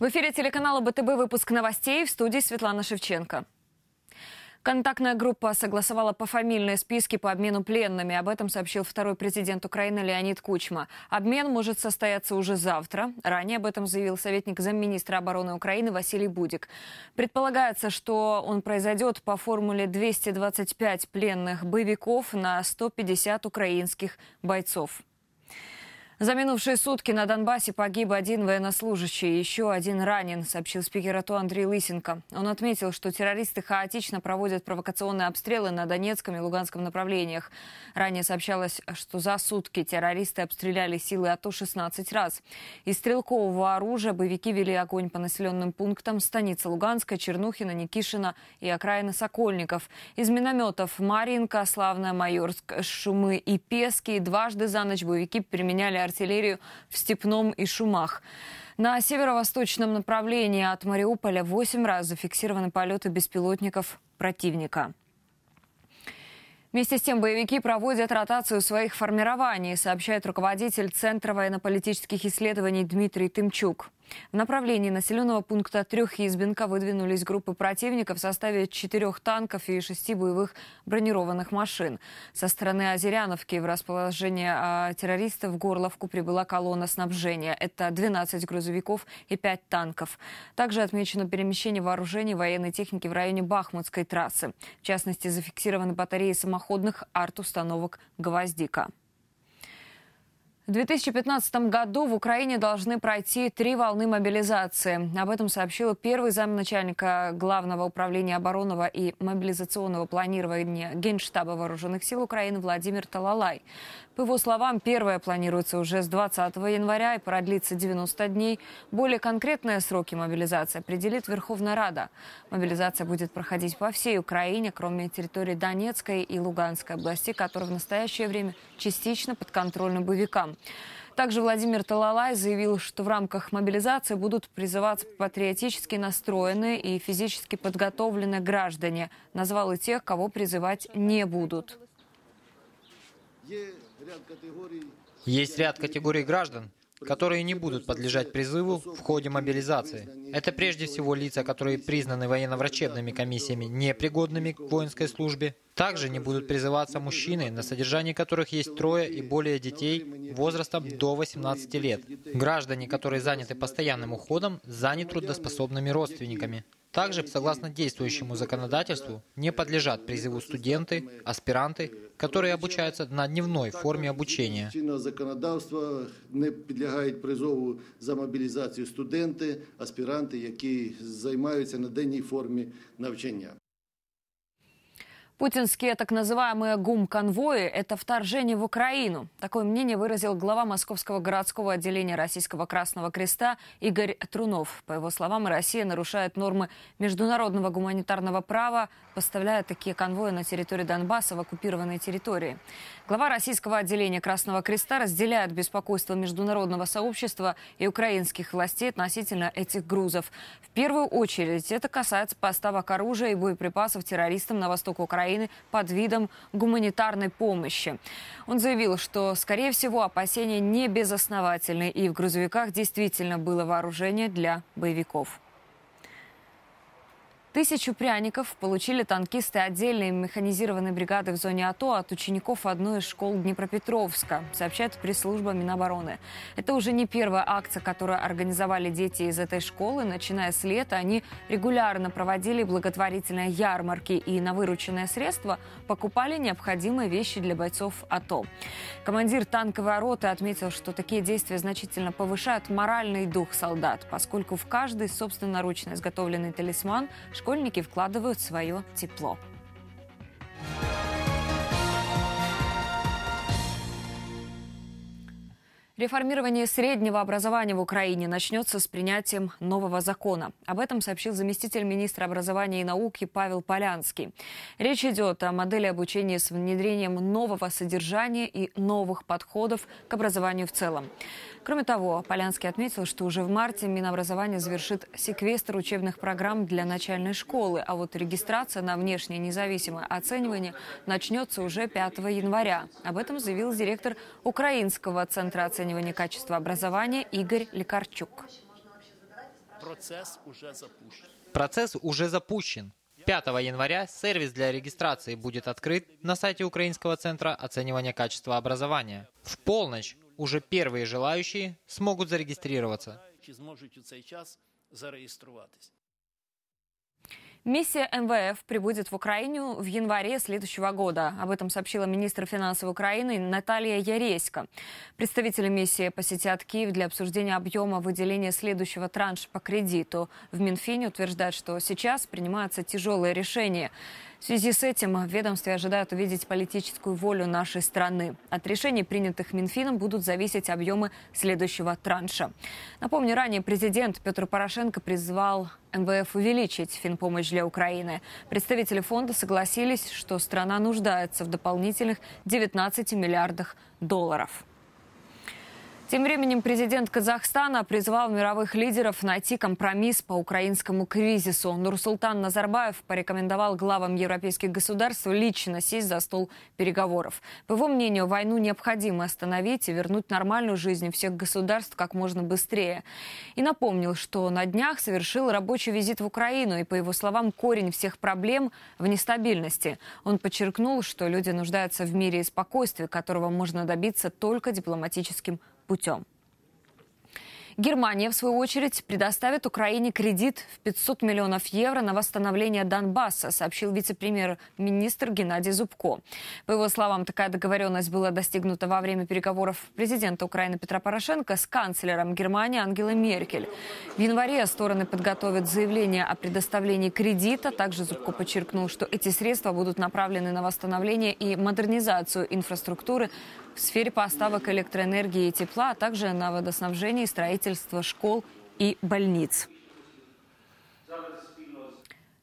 В эфире телеканала БТБ выпуск новостей в студии Светлана Шевченко. Контактная группа согласовала пофамильные списки по обмену пленными. Об этом сообщил второй президент Украины Леонид Кучма. Обмен может состояться уже завтра. Ранее об этом заявил советник замминистра обороны Украины Василий Будик. Предполагается, что он произойдет по формуле 225 пленных боевиков на 150 украинских бойцов. За минувшие сутки на Донбассе погиб один военнослужащий, еще один ранен, сообщил спикер АТО Андрей Лысенко. Он отметил, что террористы хаотично проводят провокационные обстрелы на Донецком и Луганском направлениях. Ранее сообщалось, что за сутки террористы обстреляли силы АТО 16 раз. Из стрелкового оружия боевики вели огонь по населенным пунктам станица Луганская, Чернухина, Никишина и окраина Сокольников. Из минометов Маринка, Славная, Майорск, Шумы и Пески дважды за ночь боевики применяли артиллерию в Степном и Шумах. На северо-восточном направлении от Мариуполя 8 раз зафиксированы полеты беспилотников противника. Вместе с тем боевики проводят ротацию своих формирований, сообщает руководитель Центра военно-политических исследований Дмитрий Тымчук. В направлении населенного пункта Трехизбенка выдвинулись группы противников в составе четырех танков и шести боевых бронированных машин. Со стороны Озеряновки в расположение а, террористов в Горловку прибыла колонна снабжения. Это 12 грузовиков и 5 танков. Также отмечено перемещение вооружений военной техники в районе Бахмутской трассы. В частности, зафиксированы батареи самоходных арт-установок «Гвоздика». В 2015 году в Украине должны пройти три волны мобилизации. Об этом сообщил первый замначальника Главного управления оборонного и мобилизационного планирования Генштаба Вооруженных сил Украины Владимир Талалай. По его словам, первая планируется уже с 20 января и продлится 90 дней. Более конкретные сроки мобилизации определит Верховная Рада. Мобилизация будет проходить по всей Украине, кроме территории Донецкой и Луганской областей, которые в настоящее время частично подконтрольны боевикам. Также Владимир Талалай заявил, что в рамках мобилизации будут призываться патриотически настроенные и физически подготовленные граждане. Назвал и тех, кого призывать не будут. Есть ряд категорий граждан, которые не будут подлежать призыву в ходе мобилизации. Это прежде всего лица, которые признаны военно-врачебными комиссиями непригодными к воинской службе также не будут призываться мужчины, на содержании которых есть трое и более детей возрастом до 18 лет. Граждане, которые заняты постоянным уходом, заняты трудоспособными родственниками. Также, согласно действующему законодательству, не подлежат призыву студенты, аспиранты, которые обучаются на дневной форме обучения. законодавства не підлягають призову за мобілізацію студенти, аспіранти, які займаються на денній формі навчання. Путинские так называемые ГУМ-конвои – это вторжение в Украину. Такое мнение выразил глава Московского городского отделения Российского Красного Креста Игорь Трунов. По его словам, Россия нарушает нормы международного гуманитарного права, поставляя такие конвои на территорию Донбасса в оккупированной территории. Глава Российского отделения Красного Креста разделяет беспокойство международного сообщества и украинских властей относительно этих грузов. В первую очередь это касается поставок оружия и боеприпасов террористам на восток Украины Украины под видом гуманитарной помощи. Он заявил, что, скорее всего, опасения не безосновательны, и в грузовиках действительно было вооружение для боевиков. Тысячу пряников получили танкисты отдельной механизированной бригады в зоне АТО от учеников одной из школ Днепропетровска, сообщает пресс-служба Минобороны. Это уже не первая акция, которую организовали дети из этой школы. Начиная с лета они регулярно проводили благотворительные ярмарки и на вырученные средства покупали необходимые вещи для бойцов АТО. Командир танковой роты отметил, что такие действия значительно повышают моральный дух солдат, поскольку в каждый собственноручно изготовленный талисман – школьники вкладывают свое тепло. Реформирование среднего образования в Украине начнется с принятием нового закона. Об этом сообщил заместитель министра образования и науки Павел Полянский. Речь идет о модели обучения с внедрением нового содержания и новых подходов к образованию в целом. Кроме того, Полянский отметил, что уже в марте Минобразование завершит секвестр учебных программ для начальной школы, а вот регистрация на внешнее независимое оценивание начнется уже 5 января. Об этом заявил директор Украинского центра оценивания оценивания качества образования Игорь Лекарчук. Процесс уже запущен. Процесс уже запущен. 5 января сервис для регистрации будет открыт на сайте Украинского центра оценивания качества образования. В полночь уже первые желающие смогут зарегистрироваться. Миссия МВФ прибудет в Украину в январе следующего года. Об этом сообщила министр финансов Украины Наталья Яреська. Представители миссии посетят Киев для обсуждения объема выделения следующего транша по кредиту. В Минфине утверждают, что сейчас принимаются тяжелые решения. В связи с этим в ведомстве ожидают увидеть политическую волю нашей страны. От решений, принятых Минфином, будут зависеть объемы следующего транша. Напомню, ранее президент Петр Порошенко призвал МВФ увеличить финпомощь для Украины. Представители фонда согласились, что страна нуждается в дополнительных 19 миллиардах долларов. Тем временем президент Казахстана призвал мировых лидеров найти компромисс по украинскому кризису. Нурсултан Назарбаев порекомендовал главам европейских государств лично сесть за стол переговоров. По его мнению, войну необходимо остановить и вернуть нормальную жизнь всех государств как можно быстрее. И напомнил, что на днях совершил рабочий визит в Украину, и, по его словам, корень всех проблем в нестабильности. Он подчеркнул, что люди нуждаются в мире и спокойствии, которого можно добиться только дипломатическим путем. Германия, в свою очередь, предоставит Украине кредит в 500 миллионов евро на восстановление Донбасса, сообщил вице-премьер-министр Геннадий Зубко. По его словам, такая договоренность была достигнута во время переговоров президента Украины Петра Порошенко с канцлером Германии Ангелой Меркель. В январе стороны подготовят заявление о предоставлении кредита. Также Зубко подчеркнул, что эти средства будут направлены на восстановление и модернизацию инфраструктуры в сфере поставок электроэнергии и тепла, а также на водоснабжение и строительство школ и больниц.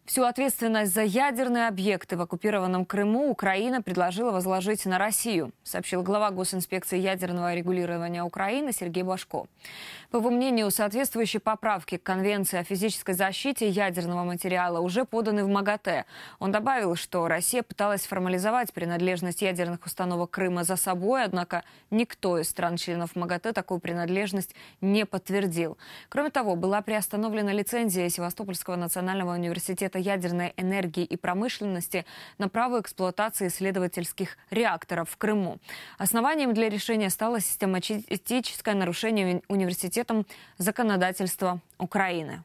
Всю ответственность за ядерные объекты в оккупированном Крыму Украина предложила возложить на Россию, сообщил глава Госинспекции ядерного регулирования Украины Сергей Башко. По его мнению, соответствующие поправки к Конвенции о физической защите ядерного материала уже поданы в МАГАТЭ. Он добавил, что Россия пыталась формализовать принадлежность ядерных установок Крыма за собой, однако никто из стран-членов МАГАТЭ такую принадлежность не подтвердил. Кроме того, была приостановлена лицензия Севастопольского национального университета Комитета ядерной энергии и промышленности на право эксплуатации исследовательских реакторов в Крыму. Основанием для решения стало систематическое нарушение университетом законодательства Украины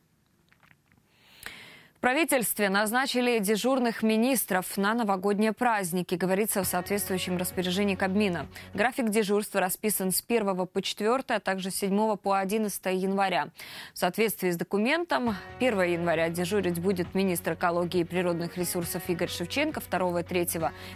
правительстве назначили дежурных министров на новогодние праздники, говорится в соответствующем распоряжении Кабмина. График дежурства расписан с 1 по 4, а также с 7 по 11 января. В соответствии с документом, 1 января дежурить будет министр экологии и природных ресурсов Игорь Шевченко, 2 и 3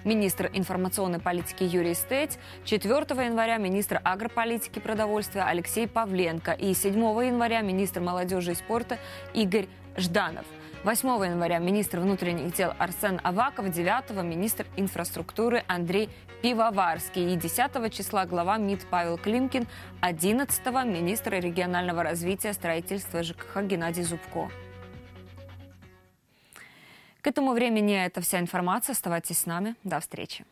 министр информационной политики Юрий Стеть, 4 января министр агрополитики и продовольствия Алексей Павленко и 7 января министр молодежи и спорта Игорь Жданов. 8 января министр внутренних дел Арсен Аваков, 9 министр инфраструктуры Андрей Пивоварский и 10 числа глава МИД Павел Климкин, 11 министра регионального развития, строительства ЖКХ Геннадий Зубко. К этому времени это вся информация. Оставайтесь с нами. До встречи.